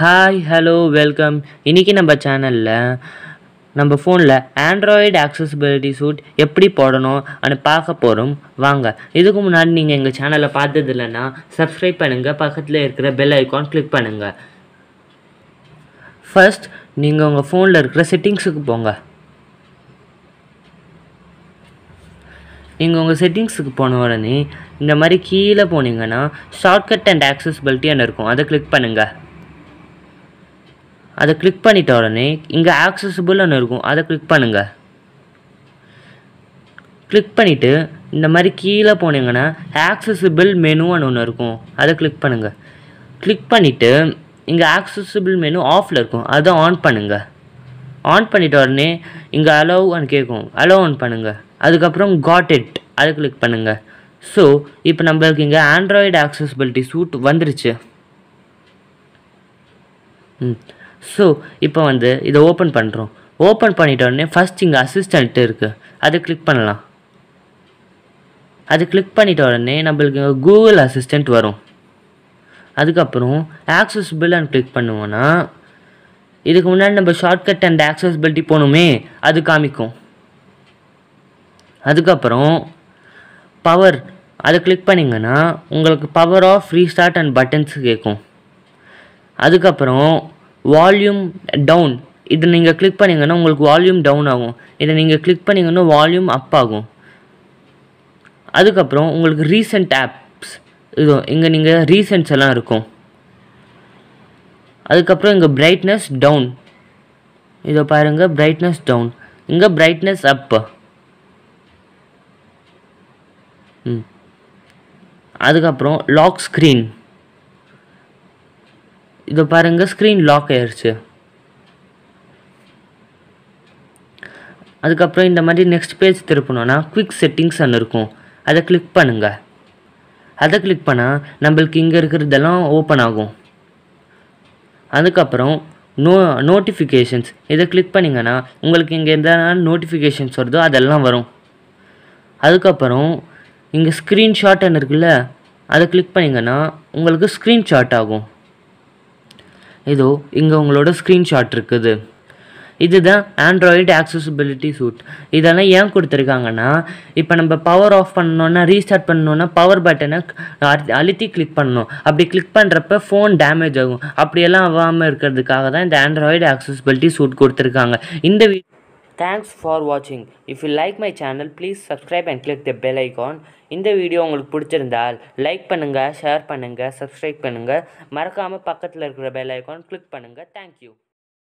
hi hello welcome இன்றைக்கி நம்ம சேனலில் நம்ம ஃபோனில் ஆண்ட்ராய்டு ஆக்சசிபிலிட்டி சூட் எப்படி போடணும் அனு பார்க்க போகிறோம் வாங்க இதுக்கு முன்னாடி நீங்கள் எங்கள் சேனலை பார்த்தது இல்லைன்னா சப்ஸ்கிரைப் பண்ணுங்கள் பக்கத்தில் இருக்கிற பெல் ஐக்கான் கிளிக் பண்ணுங்கள் ஃபஸ்ட் நீங்கள் உங்கள் ஃபோனில் இருக்கிற செட்டிங்ஸுக்கு போங்க நீங்கள் உங்கள் செட்டிங்ஸுக்கு போன உடனே இந்த மாதிரி கீழே போனீங்கன்னா ஷார்ட்கட் அண்ட் ஆக்சஸ்பிலிட்டி அண்ட் இருக்கும் அதை கிளிக் பண்ணுங்கள் அதை கிளிக் பண்ணிட்ட உடனே இங்கே ஆக்சஸபிள்னு இருக்கும் அதை கிளிக் பண்ணுங்கள் கிளிக் பண்ணிவிட்டு இந்த மாதிரி கீழே போனீங்கன்னா ஆக்சஸபிள் மெனு ஒன்று இருக்கும் அதை கிளிக் பண்ணுங்கள் கிளிக் பண்ணிவிட்டு இங்கே ஆக்சசிபிள் மெனு ஆஃபில் இருக்கும் அதை ஆன் பண்ணுங்கள் ஆன் பண்ணிட்ட உடனே இங்கே அலோவ்னு கேட்கும் அலோவ் ஆன் பண்ணுங்கள் அதுக்கப்புறம் காட் இட் அதை கிளிக் பண்ணுங்கள் ஸோ இப்போ நம்மளுக்கு இங்கே ஆண்ட்ராய்டு ஆக்சஸபிலிட்டி சூட் வந்துருச்சு ம் ஸோ இப்போ வந்து இதை ஓப்பன் பண்ணுறோம் ஓப்பன் பண்ணிட்டோடனே ஃபஸ்ட் இங்கே அசிஸ்டண்ட்டு இருக்குது அதை கிளிக் பண்ணலாம் அது கிளிக் பண்ணிட்ட உடனே நம்மளுக்கு கூகுள் அசிஸ்டண்ட் வரும் அதுக்கப்புறம் ஆக்சஸபிள் அண்ட் கிளிக் பண்ணுவோன்னா இதுக்கு முன்னாடி நம்ம ஷார்ட்கட் அண்ட் ஆக்சஸபிலிட்டி போகணுமே அது காமிக்கும் அதுக்கப்புறம் பவர் அதை கிளிக் பண்ணிங்கன்னா உங்களுக்கு power off free start and buttons கேட்கும் அதுக்கப்புறம் வால்யூம் டவுன் இதை நீங்கள் கிளிக் பண்ணிங்கன்னா உங்களுக்கு வால்யூம் டவுன் ஆகும் இதை நீங்கள் கிளிக் பண்ணிங்கன்னா வால்யூம் அப் ஆகும் அதுக்கப்புறம் உங்களுக்கு ரீசெண்ட் ஆப்ஸ் இது இங்கே நீங்கள் ரீசெண்ட்ஸ் எல்லாம் இருக்கும் அதுக்கப்புறம் இங்கே பிரைட்னஸ் டவுன் இதை பாருங்கள் பிரைட்னஸ் டவுன் இங்கே பிரைட்னஸ் ம் அதுக்கப்புறம் லாக் ஸ்க்ரீன் இதோ பாருங்கள் ஸ்க்ரீன் லாக் ஆயிடுச்சு அதுக்கப்புறம் இந்த மாதிரி நெக்ஸ்ட் பேஜ் திருப்பணும்னா குவிக் செட்டிங்ஸ் ஒன்று இருக்கும் அதை கிளிக் பண்ணுங்கள் அதை கிளிக் பண்ணால் நம்மளுக்கு இங்கே இருக்கிறதெல்லாம் ஓப்பன் ஆகும் அதுக்கப்புறம் நோ நோட்டிஃபிகேஷன்ஸ் இதை கிளிக் பண்ணிங்கன்னா உங்களுக்கு இங்கே எந்த நோட்டிஃபிகேஷன்ஸ் வருதோ அதெல்லாம் வரும் அதுக்கப்புறம் இங்கே ஒன்று இருக்குல்ல அதை கிளிக் பண்ணிங்கன்னா உங்களுக்கு ஸ்க்ரீன்ஷாட் ஆகும் இதோ இங்கே உங்களோட ஸ்க்ரீன்ஷாட் இருக்குது இதுதான் ஆண்ட்ராய்டு ஆக்சசிபிலிட்டி சூட் இதெல்லாம் ஏன் கொடுத்துருக்காங்கன்னா இப்போ நம்ம பவர் ஆஃப் பண்ணோன்னா ரீஸ்டார்ட் பண்ணோன்னா பவர் பட்டனை அழுத்தி கிளிக் பண்ணணும் அப்படி கிளிக் பண்ணுறப்ப ஃபோன் டேமேஜ் ஆகும் அப்படியெல்லாம் ஆகாமல் இருக்கிறதுக்காக தான் இந்த ஆண்ட்ராய்டு ஆக்சசிபிலிட்டி சூட் கொடுத்துருக்காங்க இந்த தேங்க்ஸ் ஃபார் வாட்சிங் if you like my channel please subscribe and click the bell icon இந்த வீடியோ உங்களுக்கு பிடிச்சிருந்தால் லைக் பண்ணுங்கள் ஷேர் பண்ணுங்கள் சப்ஸ்கிரைப் பண்ணுங்கள் மறக்காமல் பக்கத்தில் இருக்கிற பெல் ஐக்கான் கிளிக் பண்ணுங்கள் தேங்க்யூ